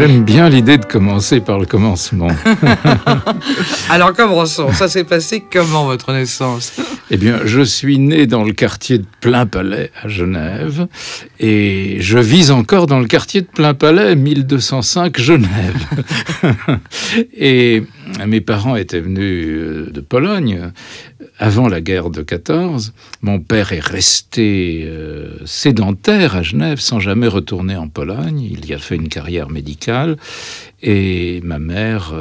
J'aime bien l'idée de commencer par le commencement. Alors commençons. Ça s'est passé comment votre naissance Eh bien, je suis né dans le quartier de Plein Palais à Genève et je vis encore dans le quartier de Plein Palais, 1205 Genève. et mes parents étaient venus euh, de Pologne euh, avant la guerre de 14. Mon père est resté euh, sédentaire à Genève sans jamais retourner en Pologne. Il y a fait une carrière médicale. Et ma mère,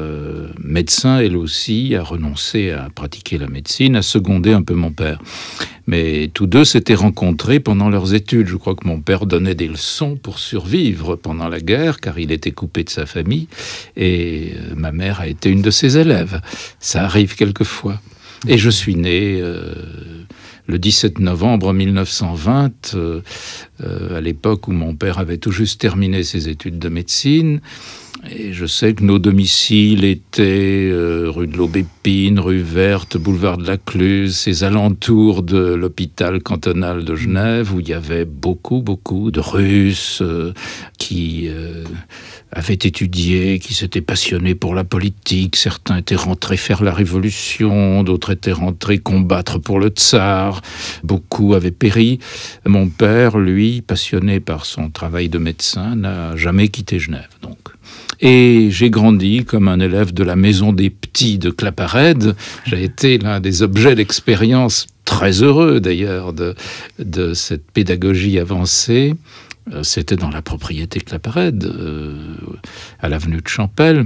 médecin elle aussi, a renoncé à pratiquer la médecine, a secondé un peu mon père. Mais tous deux s'étaient rencontrés pendant leurs études. Je crois que mon père donnait des leçons pour survivre pendant la guerre, car il était coupé de sa famille. Et ma mère a été une de ses élèves. Ça arrive quelquefois. Et je suis né euh, le 17 novembre 1920, euh, euh, à l'époque où mon père avait tout juste terminé ses études de médecine. Et je sais que nos domiciles étaient euh, rue de l'Aubépine, rue Verte, boulevard de la Cluse, ces alentours de l'hôpital cantonal de Genève, où il y avait beaucoup, beaucoup de Russes euh, qui euh, avaient étudié, qui s'étaient passionnés pour la politique. Certains étaient rentrés faire la révolution, d'autres étaient rentrés combattre pour le tsar. Beaucoup avaient péri. Mon père, lui, passionné par son travail de médecin, n'a jamais quitté Genève. Donc. Et j'ai grandi comme un élève de la maison des petits de Claparède. J'ai été l'un des objets d'expérience très heureux d'ailleurs de, cette pédagogie avancée. Euh, c'était dans la propriété Claparède, euh, à l'avenue de Champel.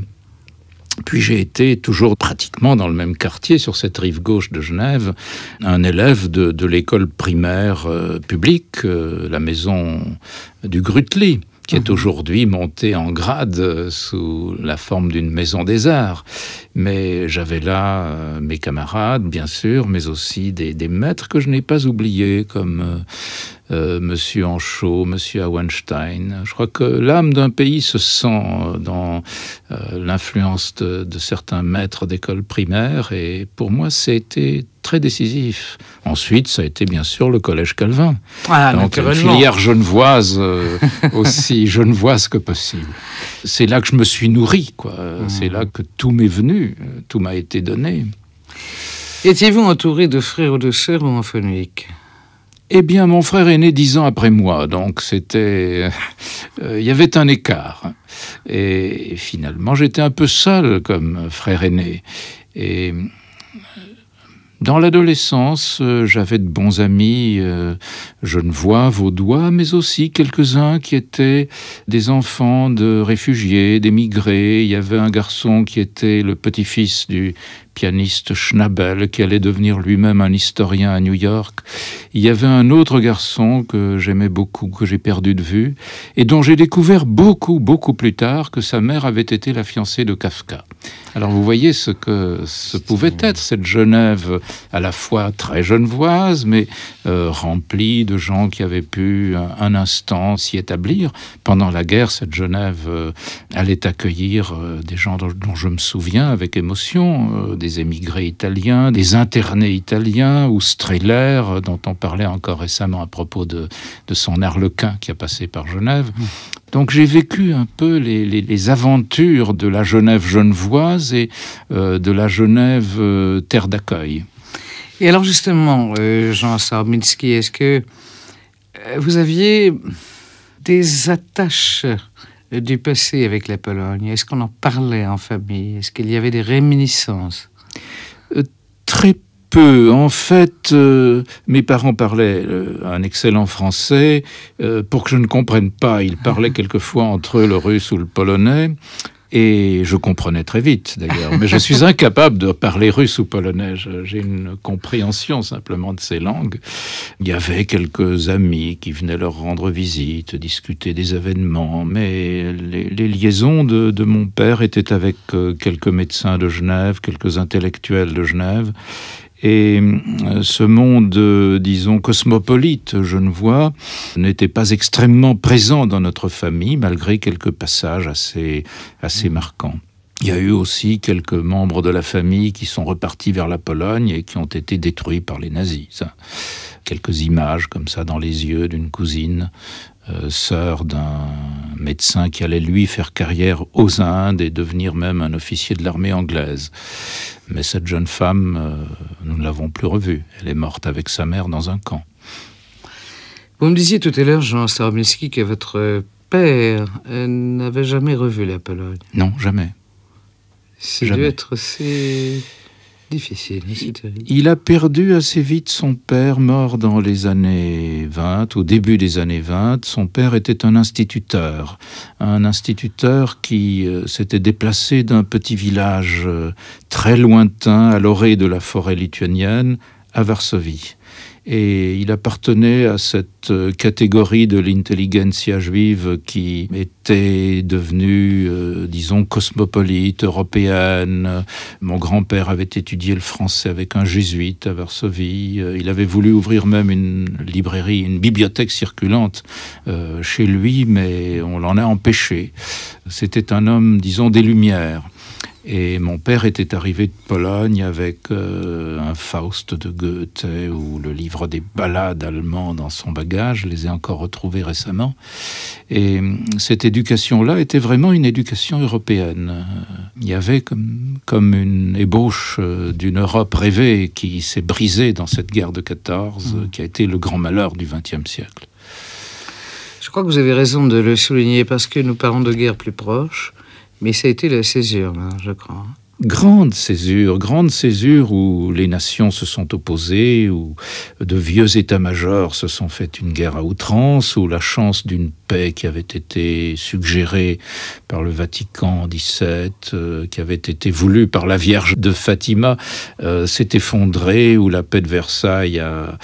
Puis j'ai été toujours pratiquement dans le même quartier, sur cette rive gauche de Genève, un élève de, l'école primaire euh, publique, la maison du Grutli qui est aujourd'hui monté en grade euh, sous la forme d'une maison des arts. Mais j'avais là euh, mes camarades, bien sûr, mais aussi des, des maîtres que je n'ai pas oubliés, comme euh, euh, Monsieur Anchaud, Monsieur Weinstein. Je crois que l'âme d'un pays se sent euh, dans euh, l'influence de, certains maîtres d'école primaire, et pour moi, c'était très décisif. Ensuite, ça a été bien sûr le collège Calvin. Ah, Donc une filière genevoise aussi genevoise que possible. C'est là que je me suis nourri, quoi. Hmm. C'est là que tout m'est venu, tout m'a été donné. Étiez-vous entouré de frères ou de sœurs ou en eh bien, mon frère est né dix ans après moi, donc c'était. Euh, il y avait un écart. Et finalement, j'étais un peu seul comme frère aîné. Et. Dans l'adolescence, euh, j'avais de bons amis euh, vois vos vaudois, mais aussi quelques-uns qui étaient des enfants de réfugiés, d'émigrés. Il y avait un garçon qui était le petit-fils du pianiste Schnabel, qui allait devenir lui-même un historien à New York. Il y avait un autre garçon que j'aimais beaucoup, que j'ai perdu de vue, et dont j'ai découvert beaucoup, beaucoup plus tard que sa mère avait été la fiancée de Kafka. Alors vous voyez ce que ce pouvait être cette Genève à la fois très genevoise, mais euh, remplie de gens qui avaient pu euh, un, instant s'y établir. Pendant la guerre, cette Genève euh, allait accueillir des gens dont, dont, je me souviens avec émotion des émigrés italiens, des internés italiens, ou Streller, dont on parlait encore récemment à propos de, de son arlequin qui a passé par Genève. Mmh. Donc j'ai vécu un peu les, les, aventures de la Genève genevoise et euh, de la Genève euh, terre d'accueil. Et alors justement, euh, Jean Sarbinski, est-ce que vous aviez des attaches du passé avec la Pologne Est-ce qu'on en parlait en famille Est-ce qu'il y avait des réminiscences euh, très peu. En fait, euh, mes parents parlaient euh, un excellent français. pour que je ne comprenne pas, ils parlaient quelquefois entre eux le russe ou le polonais. Et je comprenais très vite, d'ailleurs. Mais je suis incapable de parler russe ou polonais. J'ai une compréhension simplement de ces langues. Il y avait quelques amis qui venaient leur rendre visite, discuter des événements. Mais les, liaisons de, mon père étaient avec euh, quelques médecins de Genève, quelques intellectuels de Genève. Et euh, ce monde, euh, disons, cosmopolite je ne vois, n'était pas extrêmement présent dans notre famille, malgré quelques passages assez, assez marquants. Il y a eu aussi quelques membres de la famille qui sont repartis vers la Pologne et qui ont été détruits par les nazis. Quelques images comme ça dans les yeux d'une cousine, euh, sœur d'un médecin qui allait lui faire carrière aux Indes et devenir même un officier de l'armée anglaise. Mais cette jeune femme, euh, nous ne l'avons plus revue. Elle est morte avec sa mère dans un camp. Vous me disiez tout à l'heure, Jean Starobinski, que votre père euh, n'avait jamais revu la Pologne. Non, jamais. C'est dû être assez Hein, il a perdu assez vite son père, mort dans les années 20, au début des années 20. Son père était un instituteur, un instituteur qui euh, s'était déplacé d'un petit village euh, très lointain à l'orée de la forêt lituanienne à Varsovie. Et il appartenait à cette euh, catégorie de l'intelligentsia juive qui était devenue, euh, disons, cosmopolite, européenne. Mon grand-père avait étudié le français avec un jésuite à Varsovie. Euh, il avait voulu ouvrir même une librairie, une bibliothèque circulante chez lui, mais on l'en a empêché. C'était un homme, disons, des Lumières. Et mon père était arrivé de Pologne avec euh, un Faust de Goethe ou le livre des ballades allemands dans son bagage. Je les ai encore retrouvés récemment. Et euh, cette éducation-là était vraiment une éducation européenne. Il y avait comme, une ébauche euh, d'une Europe rêvée qui s'est brisée dans cette guerre de 14, mmh. qui a été le grand malheur du XXe siècle. Je crois que vous avez raison de le souligner parce que nous parlons de guerre plus proche. Mais ça a été la césure, hein, je crois grande césure, grande césure où les nations se sont opposées, où de vieux états-majors se sont fait une guerre à outrance, où la chance d'une paix qui avait été suggérée par le Vatican XVII, 17 euh, qui avait été voulue par la Vierge de Fatima, euh, s'est effondrée, où la paix de Versailles a,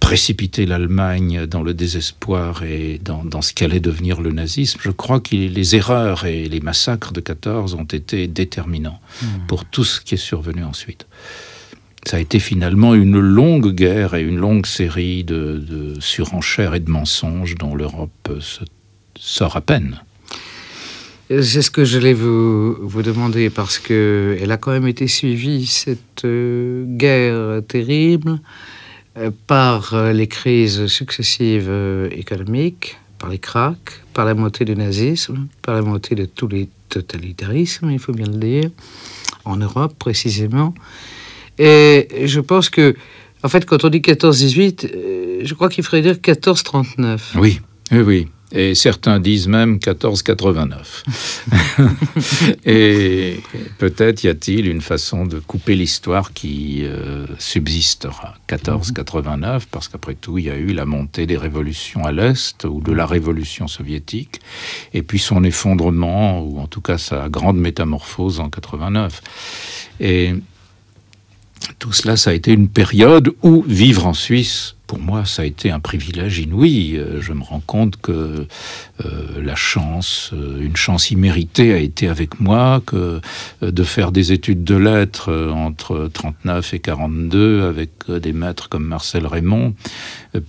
précipité l'Allemagne dans le désespoir et dans, dans ce qu'allait devenir le nazisme. Je crois que les erreurs et les massacres de 14 ont été déterminés Hmm. pour tout ce qui est survenu ensuite. Ça a été finalement une longue guerre et une longue série de, surenchères et de mensonges dont l'Europe sort à peine. C'est ce que je voulais vous, demander parce qu'elle a quand même été suivie cette euh, guerre terrible euh, par euh, les crises successives économiques, par les cracks, par la montée du nazisme, par la montée de tous les totalitarismes, il faut bien le dire, en Europe précisément. Et je pense que, en fait, quand on dit 14-18, euh, je crois qu'il faudrait dire 14-39. Oui, oui, oui. Et certains disent même 1489. et peut-être y a-t-il une façon de couper l'histoire qui euh, subsistera. 1489, parce qu'après tout, il y a eu la montée des révolutions à l'Est, ou de la révolution soviétique, et puis son effondrement, ou en tout cas sa grande métamorphose en 89. Et tout cela, ça a été une période où vivre en Suisse, pour moi, ça a été un privilège inouï. Euh, je me rends compte que euh, la chance, euh, une chance imméritée a été avec moi, que de faire des études de lettres entre 39 et 42 avec des maîtres comme Marcel Raymond,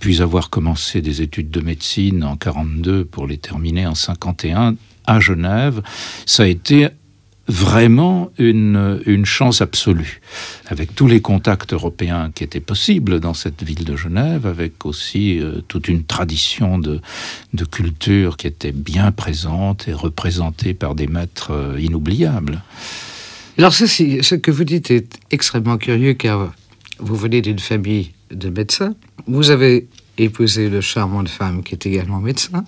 puis avoir commencé des études de médecine en 42 pour les terminer en 51 à Genève, ça a été vraiment une, une chance absolue, avec tous les contacts européens qui étaient possibles dans cette ville de Genève, avec aussi euh, toute une tradition de, de culture qui était bien présente et représentée par des maîtres euh, inoubliables. Alors ceci, ce que vous dites est extrêmement curieux car vous venez d'une famille de médecins. Vous avez épousé le charmant de femme qui est également médecin.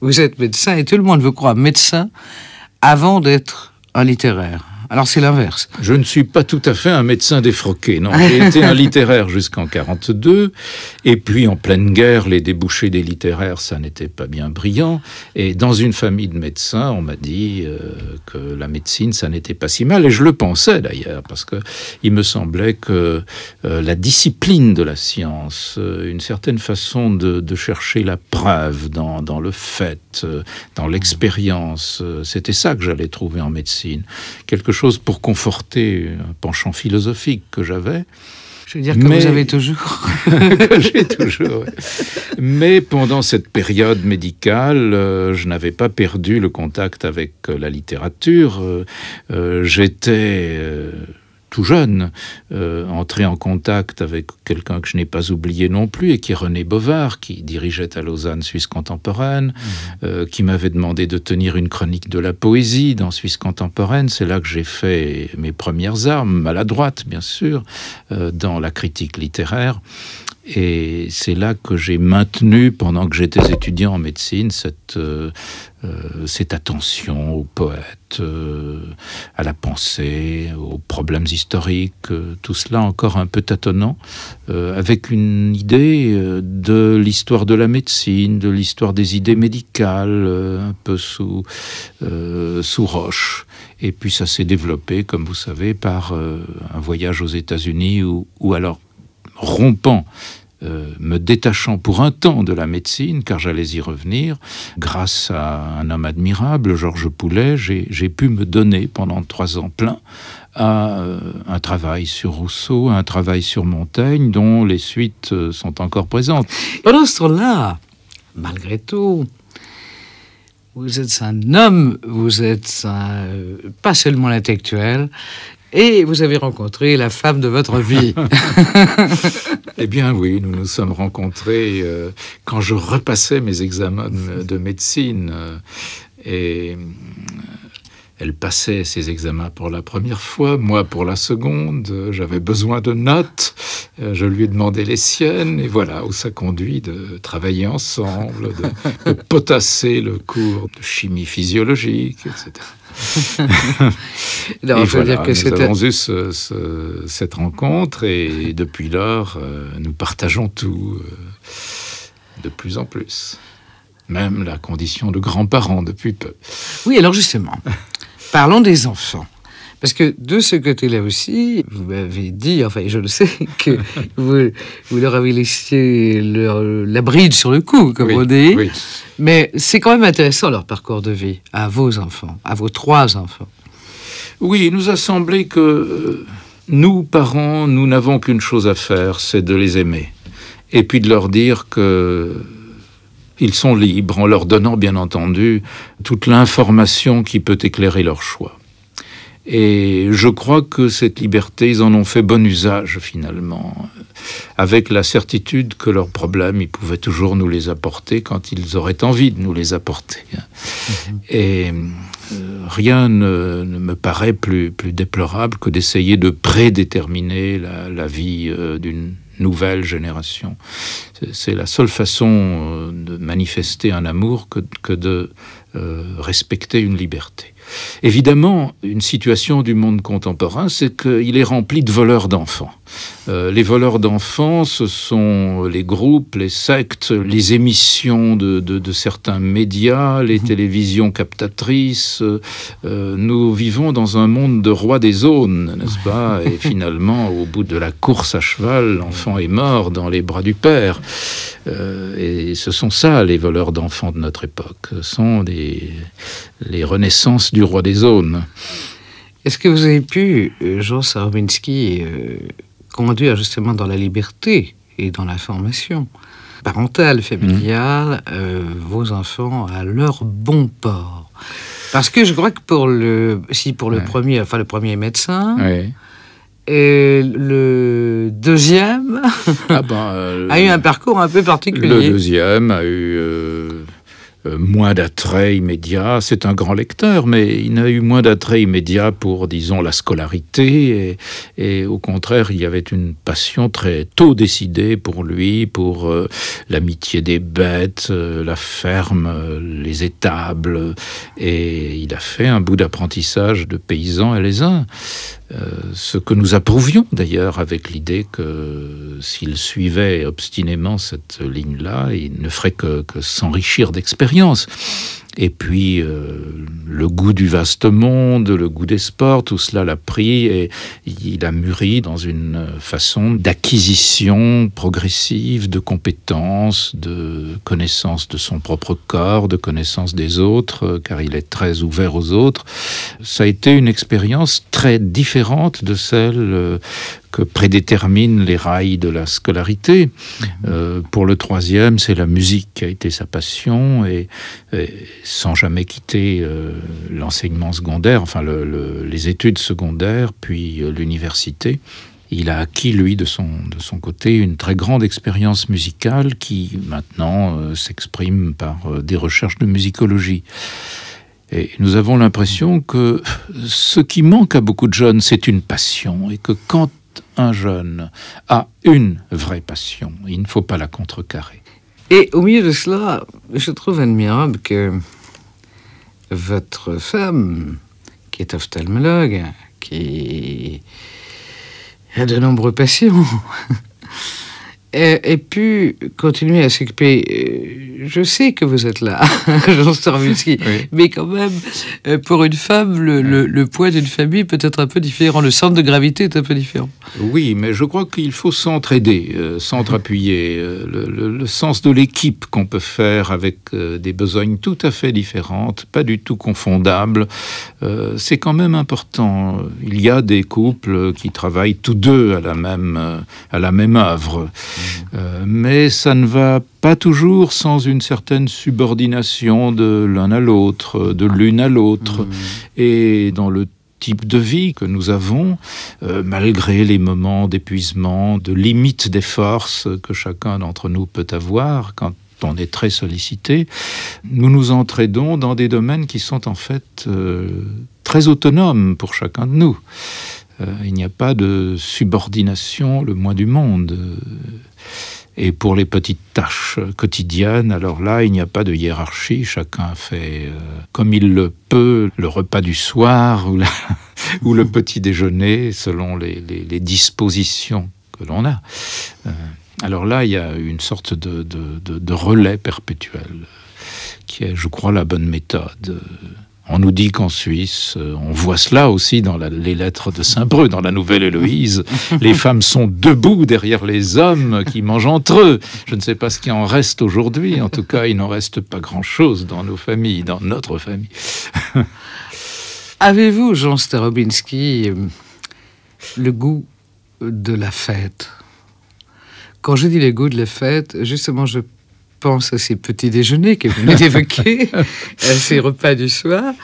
Vous êtes médecin et tout le monde vous croit médecin avant d'être un littéraire. Alors c'est l'inverse. Je ne suis pas tout à fait un médecin défroqué, non. J'ai été un littéraire jusqu'en 42, et puis en pleine guerre, les débouchés des littéraires, ça n'était pas bien brillant. Et dans une famille de médecins, on m'a dit euh, que la médecine, ça n'était pas si mal, et je le pensais d'ailleurs, parce que il me semblait que euh, la discipline de la science, euh, une certaine façon de, chercher la preuve dans, le fait, dans l'expérience, c'était ça que j'allais trouver en médecine, quelque chose pour conforter un penchant philosophique que j'avais. Je veux dire que mais... vous avez toujours. que j'ai toujours. Mais pendant cette période médicale, euh, je n'avais pas perdu le contact avec euh, la littérature. Euh, j'étais jeune, euh, entré en contact avec quelqu'un que je n'ai pas oublié non plus, et qui est René Bovard, qui dirigeait à Lausanne Suisse contemporaine, mmh. euh, qui m'avait demandé de tenir une chronique de la poésie dans Suisse contemporaine. C'est là que j'ai fait mes premières armes, maladroites bien sûr, euh, dans la critique littéraire. Et c'est là que j'ai maintenu, pendant que j'étais étudiant en médecine, cette, euh, euh, attention aux poètes, euh, à la pensée, aux problèmes historiques, tout cela encore un peu tâtonnant, avec une idée de l'histoire de la médecine, de l'histoire des idées médicales, un peu sous, sous roche. Et puis ça s'est développé, comme vous savez, par un voyage aux États-Unis ou alors rompant euh, me détachant pour un temps de la médecine, car j'allais y revenir, grâce à un homme admirable, Georges Poulet, j'ai pu me donner pendant trois ans plein à euh, un travail sur Rousseau, un travail sur Montaigne, dont les suites euh, sont encore présentes. Pendant ce là malgré tout, vous êtes un homme, vous êtes pas seulement intellectuel, et vous avez rencontré la femme de votre vie. eh bien oui, nous nous sommes rencontrés euh, quand je repassais mes examens de, médecine. Euh, et elle passait ses examens pour la première fois, moi pour la seconde. J'avais besoin de notes. Euh, je lui ai demandé les siennes. Et voilà où ça conduit de travailler ensemble, de, potasser le cours de chimie physiologique, etc. et voilà, dire que nous avons eu cette rencontre et depuis lors, euh, nous partageons tout euh, de plus en plus même la condition de grands-parents depuis peu. Oui, alors justement, Parlons des enfants. Parce que de ce côté-là aussi, vous m'avez dit, enfin je le sais, que vous, leur avez laissé leur, la bride sur le cou, comme on dit. Mais c'est quand même intéressant leur parcours de vie à vos enfants, à vos trois enfants. Oui, il nous a semblé que euh, nous, parents, nous n'avons qu'une chose à faire, c'est de les aimer. Et puis de leur dire que ils sont libres en leur donnant bien entendu toute l'information qui peut éclairer leur choix. Et je crois que cette liberté, ils en ont fait bon usage finalement, avec la certitude que leurs problèmes, ils pouvaient toujours nous les apporter quand ils auraient envie de nous les apporter. Mm-hmm. Et euh, rien ne, me paraît plus, déplorable que d'essayer de prédéterminer la, vie euh, d'une nouvelle génération. C'est la seule façon euh, de manifester un amour que, de euh, respecter une liberté. Évidemment, une situation du monde contemporain, c'est qu'il est rempli de voleurs d'enfants. Euh, les voleurs d'enfants, ce sont les groupes, les sectes, les émissions de, certains médias, les mhm. télévisions captatrices. Euh, nous vivons dans un monde de rois des zones, n'est-ce pas Et finalement, au bout de la course à cheval, l'enfant est mort dans les bras du père. Euh, et ce sont ça les voleurs d'enfants de notre époque. Ce sont des, les renaissances du roi des zones. Est-ce que vous avez pu, Jean Sarminski, conduire justement dans la liberté et dans la formation parentale, familiale, mhm. euh, vos enfants à leur bon port. Parce que je crois que pour le, si pour le premier, enfin le premier médecin, Et le deuxième ah ben, euh, a eu un parcours un peu particulier. Le deuxième a eu euh, euh, moins d'attrait immédiat. C'est un grand lecteur, mais il n'a eu moins d'attrait immédiat pour, disons, la scolarité. Et, au contraire, il y avait une passion très tôt décidée pour lui, pour euh, l'amitié des bêtes, euh, la ferme, les étables. Et il a fait un bout d'apprentissage de paysan à les uns. ce que nous approuvions d'ailleurs avec l'idée que s'il suivait obstinément cette ligne-là, il ne ferait que, que s'enrichir d'expérience. Et puis euh, le goût du vaste monde, le goût des sports, tout cela l'a pris et il a mûri dans une façon d'acquisition progressive de compétences, de connaissances de son propre corps, de connaissances des autres, euh, car il est très ouvert aux autres. Ça a été une expérience très différente de celle euh, prédétermine les rails de la scolarité. Mhm. Euh, pour le troisième, c'est la musique qui a été sa passion et, sans jamais quitter euh, l'enseignement secondaire, enfin les études secondaires, puis euh, l'université. Il a acquis, lui, de son, de son côté, une très grande expérience musicale qui, maintenant, s'exprime par des recherches de musicologie. Et nous avons l'impression que ce qui manque à beaucoup de jeunes, c'est une passion, et que quand un jeune a une vraie passion. Il ne faut pas la contrecarrer. Et au milieu de cela, je trouve admirable que votre femme, qui est ophtalmologue, qui a de nombreux passions... et puis continuer à s'occuper. Euh, je sais que vous êtes là, Jean mais quand même, euh, pour une femme, le, poids d'une famille peut être un peu différent, le centre de gravité est un peu différent. Oui, mais je crois qu'il faut s'entraider, euh, s'entrappuyer, le, sens de l'équipe qu'on peut faire avec des besognes tout à fait différentes, pas du tout confondables, c'est quand même important. Il y a des couples qui travaillent tous deux à la même, à la même œuvre. Euh, mais ça ne va pas toujours sans une certaine subordination de l'un à l'autre, de l'une à l'autre. Mmh. Et dans le type de vie que nous avons, euh, malgré les moments d'épuisement, de limite des forces que chacun d'entre nous peut avoir quand on est très sollicité, nous nous entraînons dans des domaines qui sont en fait euh, très autonomes pour chacun de nous. il n'y a pas de subordination le moins du monde. Et pour les petites tâches quotidiennes, alors là, il n'y a pas de hiérarchie. Chacun fait euh, comme il le peut, le repas du soir ou, le petit déjeuner, selon les, dispositions que l'on a. Euh, alors là, il y a une sorte de relais perpétuel, euh, qui est, je crois, la bonne méthode. On nous dit qu'en Suisse, euh, on voit cela aussi dans les lettres de saint breu dans la Nouvelle Héloïse, les femmes sont debout derrière les hommes qui mangent entre eux. Je ne sais pas ce qui en reste aujourd'hui, en tout cas, il n'en reste pas grand-chose dans nos familles, dans notre famille. Avez-vous, Jean Starobinski, euh, le goût de la fête Quand je dis le goût de la fête, justement, je pense à ces petits déjeuners que vous venez d'évoquer, à ces repas du soir.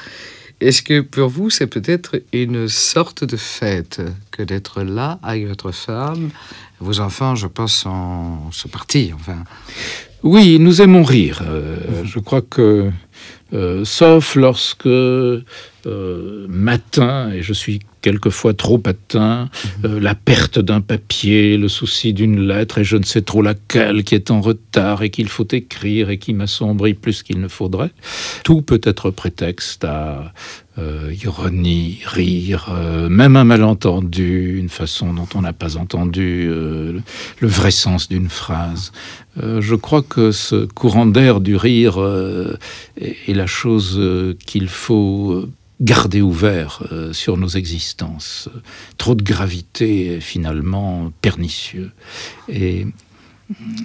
Est-ce que pour vous, c'est peut-être une sorte de fête que d'être là avec votre femme Vos enfants, je pense, en ce partis, enfin. Oui, nous aimons rire. Euh, je crois que, euh, sauf lorsque euh, matin, et je suis quelquefois trop atteint, mhm. euh, la perte d'un papier, le souci d'une lettre, et je ne sais trop laquelle qui est en retard et qu'il faut écrire et qui m'assombrit plus qu'il ne faudrait. Tout peut être prétexte à euh, ironie, rire, euh, même un malentendu, une façon dont on n'a pas entendu le vrai sens d'une phrase. je crois que ce courant d'air du rire est, la chose qu'il faut garder ouvert euh, sur nos existences. Trop de gravité finalement pernicieux. Et mm,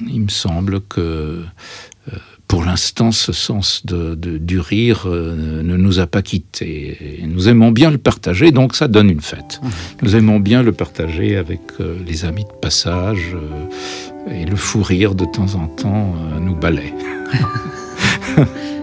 il me semble que euh, pour l'instant, ce sens de, du rire euh, ne nous a pas quittés. nous aimons bien le partager, donc ça donne une fête. Mmh. Nous aimons bien le partager avec les amis de passage, et le fou rire de temps en temps nous balaie.